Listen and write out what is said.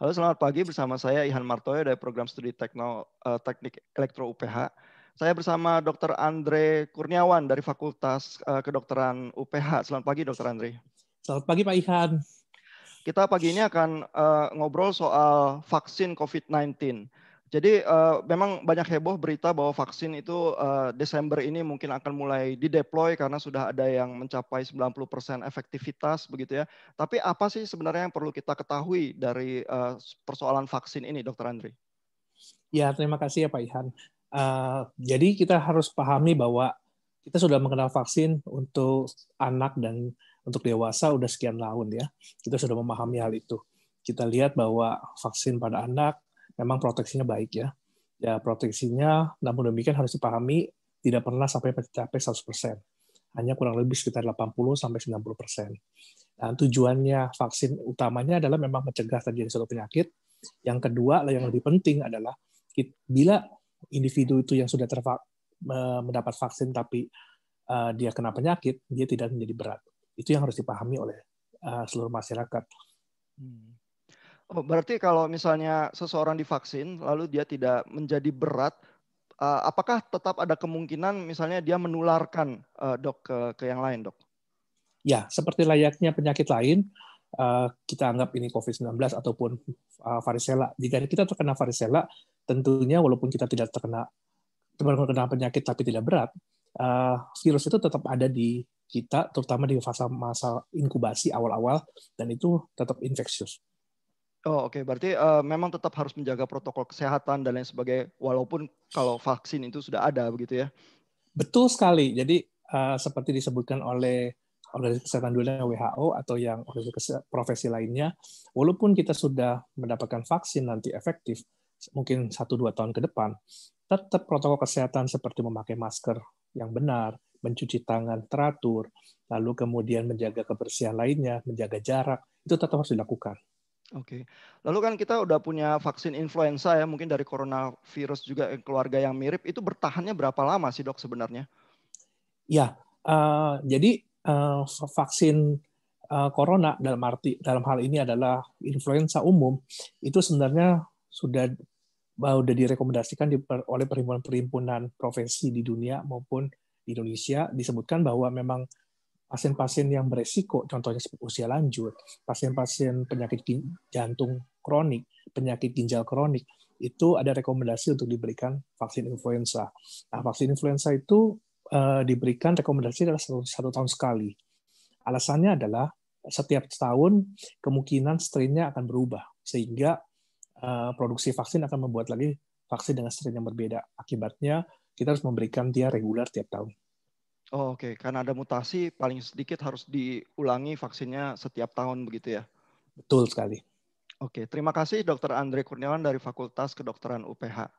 Halo, selamat pagi. Bersama saya Ihan Martoyo dari program studi Tekno, uh, Teknik Elektro UPH. Saya bersama Dr. Andre Kurniawan dari Fakultas uh, Kedokteran UPH. Selamat pagi, Dr. Andre. Selamat pagi, Pak Ihan. Kita pagi ini akan uh, ngobrol soal vaksin COVID-19. Jadi uh, memang banyak heboh berita bahwa vaksin itu uh, Desember ini mungkin akan mulai dideploy karena sudah ada yang mencapai 90% efektivitas begitu ya. Tapi apa sih sebenarnya yang perlu kita ketahui dari uh, persoalan vaksin ini, Dokter Andri? Ya, terima kasih ya Pak Ihan. Uh, jadi kita harus pahami bahwa kita sudah mengenal vaksin untuk anak dan untuk dewasa udah sekian tahun ya. Kita sudah memahami hal itu. Kita lihat bahwa vaksin pada anak memang proteksinya baik ya. Ya proteksinya namun demikian harus dipahami tidak pernah sampai mencapai 100%. Hanya kurang lebih sekitar 80 sampai 90%. Dan tujuannya vaksin utamanya adalah memang mencegah terjadi suatu penyakit. Yang kedua, yang lebih penting adalah bila individu itu yang sudah tervak, mendapat vaksin tapi eh, dia kena penyakit, dia tidak menjadi berat. Itu yang harus dipahami oleh eh, seluruh masyarakat. Hmm. Oh, berarti kalau misalnya seseorang divaksin lalu dia tidak menjadi berat, eh, apakah tetap ada kemungkinan misalnya dia menularkan eh, dok ke, ke yang lain, dok? Ya, seperti layaknya penyakit lain, eh, kita anggap ini COVID-19 ataupun varicella. Jika kita terkena varicella, tentunya walaupun kita tidak terkena terkena penyakit tapi tidak berat, virus itu tetap ada di kita, terutama di fase masa inkubasi awal-awal, dan itu tetap infeksius. Oh oke, okay. berarti uh, memang tetap harus menjaga protokol kesehatan dan lain sebagainya, walaupun kalau vaksin itu sudah ada begitu ya? Betul sekali. Jadi uh, seperti disebutkan oleh organisasi kesehatan dunia WHO atau yang organisasi profesi lainnya, walaupun kita sudah mendapatkan vaksin nanti efektif, mungkin satu dua tahun ke depan, tetap protokol kesehatan seperti memakai masker yang benar, mencuci tangan teratur, lalu kemudian menjaga kebersihan lainnya, menjaga jarak, itu tetap harus dilakukan. Oke, okay. lalu kan kita udah punya vaksin influenza ya, mungkin dari coronavirus juga eh, keluarga yang mirip, itu bertahannya berapa lama sih dok sebenarnya? Ya, uh, jadi uh, vaksin uh, corona dalam arti dalam hal ini adalah influenza umum itu sebenarnya sudah sudah direkomendasikan di, oleh perhimpunan-perhimpunan profesi di dunia maupun di Indonesia disebutkan bahwa memang pasien-pasien yang beresiko, contohnya seperti usia lanjut, pasien-pasien penyakit jantung kronik, penyakit ginjal kronik, itu ada rekomendasi untuk diberikan vaksin influenza. Nah, vaksin influenza itu eh, diberikan rekomendasi adalah satu, satu tahun sekali. Alasannya adalah setiap tahun kemungkinan strainnya akan berubah, sehingga eh, produksi vaksin akan membuat lagi vaksin dengan strain yang berbeda. Akibatnya kita harus memberikan dia reguler tiap tahun. Oh, Oke, okay. karena ada mutasi paling sedikit harus diulangi vaksinnya setiap tahun begitu ya? Betul sekali. Oke, okay. terima kasih Dr. Andre Kurniawan dari Fakultas Kedokteran UPH.